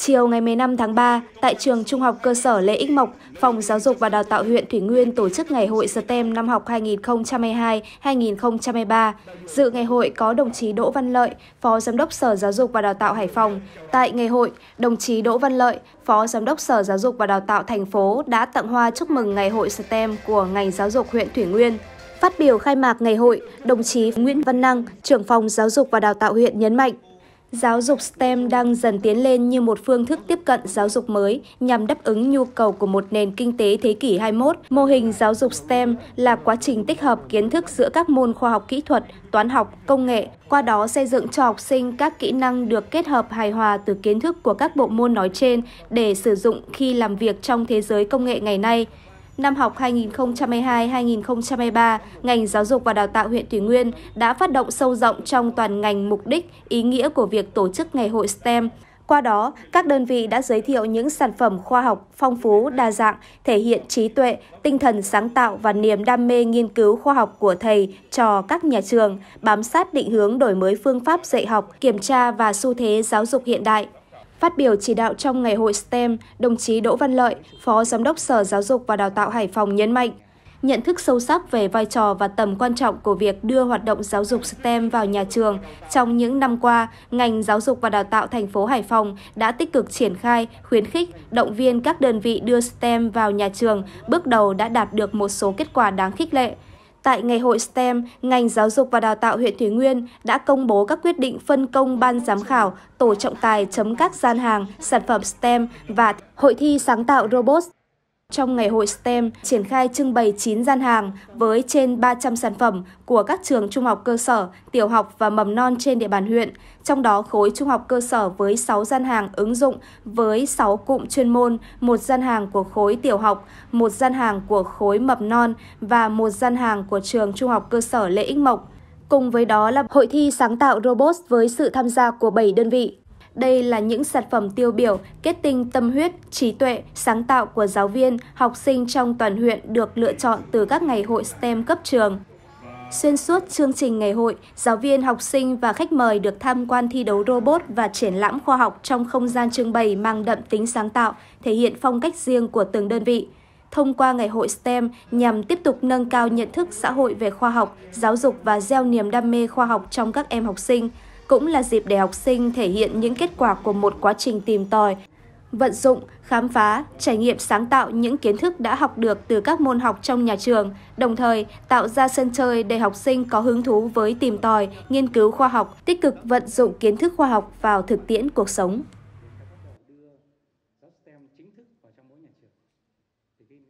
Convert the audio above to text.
Chiều ngày 15 tháng 3, tại trường Trung học cơ sở Lê Ích Mộc, Phòng Giáo dục và Đào tạo huyện Thủy Nguyên tổ chức Ngày hội STEM năm học 2022-2023. Dự ngày hội có đồng chí Đỗ Văn Lợi, Phó Giám đốc Sở Giáo dục và Đào tạo Hải Phòng. Tại ngày hội, đồng chí Đỗ Văn Lợi, Phó Giám đốc Sở Giáo dục và Đào tạo thành phố đã tặng hoa chúc mừng Ngày hội STEM của ngành giáo dục huyện Thủy Nguyên. Phát biểu khai mạc ngày hội, đồng chí Nguyễn Văn Năng, trưởng phòng Giáo dục và Đào tạo huyện nhấn mạnh Giáo dục STEM đang dần tiến lên như một phương thức tiếp cận giáo dục mới nhằm đáp ứng nhu cầu của một nền kinh tế thế kỷ 21. Mô hình giáo dục STEM là quá trình tích hợp kiến thức giữa các môn khoa học kỹ thuật, toán học, công nghệ, qua đó xây dựng cho học sinh các kỹ năng được kết hợp hài hòa từ kiến thức của các bộ môn nói trên để sử dụng khi làm việc trong thế giới công nghệ ngày nay năm học 2022-2023, ngành giáo dục và đào tạo huyện Thủy Nguyên đã phát động sâu rộng trong toàn ngành mục đích, ý nghĩa của việc tổ chức ngày hội STEM. Qua đó, các đơn vị đã giới thiệu những sản phẩm khoa học phong phú, đa dạng, thể hiện trí tuệ, tinh thần sáng tạo và niềm đam mê nghiên cứu khoa học của thầy, trò các nhà trường, bám sát định hướng đổi mới phương pháp dạy học, kiểm tra và xu thế giáo dục hiện đại. Phát biểu chỉ đạo trong ngày hội STEM, đồng chí Đỗ Văn Lợi, Phó Giám đốc Sở Giáo dục và Đào tạo Hải Phòng nhấn mạnh, nhận thức sâu sắc về vai trò và tầm quan trọng của việc đưa hoạt động giáo dục STEM vào nhà trường. Trong những năm qua, ngành giáo dục và đào tạo thành phố Hải Phòng đã tích cực triển khai, khuyến khích, động viên các đơn vị đưa STEM vào nhà trường, bước đầu đã đạt được một số kết quả đáng khích lệ. Tại ngày hội STEM, ngành giáo dục và đào tạo huyện Thủy Nguyên đã công bố các quyết định phân công ban giám khảo, tổ trọng tài chấm các gian hàng, sản phẩm STEM và hội thi sáng tạo robot trong ngày hội STEM, triển khai trưng bày 9 gian hàng với trên 300 sản phẩm của các trường trung học cơ sở, tiểu học và mầm non trên địa bàn huyện, trong đó khối trung học cơ sở với 6 gian hàng ứng dụng với 6 cụm chuyên môn, một gian hàng của khối tiểu học, một gian hàng của khối mầm non và một gian hàng của trường trung học cơ sở Lễ Ích Mộc. Cùng với đó là hội thi sáng tạo robot với sự tham gia của 7 đơn vị. Đây là những sản phẩm tiêu biểu, kết tinh tâm huyết, trí tuệ, sáng tạo của giáo viên, học sinh trong toàn huyện được lựa chọn từ các ngày hội STEM cấp trường. Xuyên suốt chương trình ngày hội, giáo viên, học sinh và khách mời được tham quan thi đấu robot và triển lãm khoa học trong không gian trưng bày mang đậm tính sáng tạo, thể hiện phong cách riêng của từng đơn vị. Thông qua ngày hội STEM nhằm tiếp tục nâng cao nhận thức xã hội về khoa học, giáo dục và gieo niềm đam mê khoa học trong các em học sinh – cũng là dịp để học sinh thể hiện những kết quả của một quá trình tìm tòi, vận dụng, khám phá, trải nghiệm sáng tạo những kiến thức đã học được từ các môn học trong nhà trường, đồng thời tạo ra sân chơi để học sinh có hứng thú với tìm tòi, nghiên cứu khoa học, tích cực vận dụng kiến thức khoa học vào thực tiễn cuộc sống.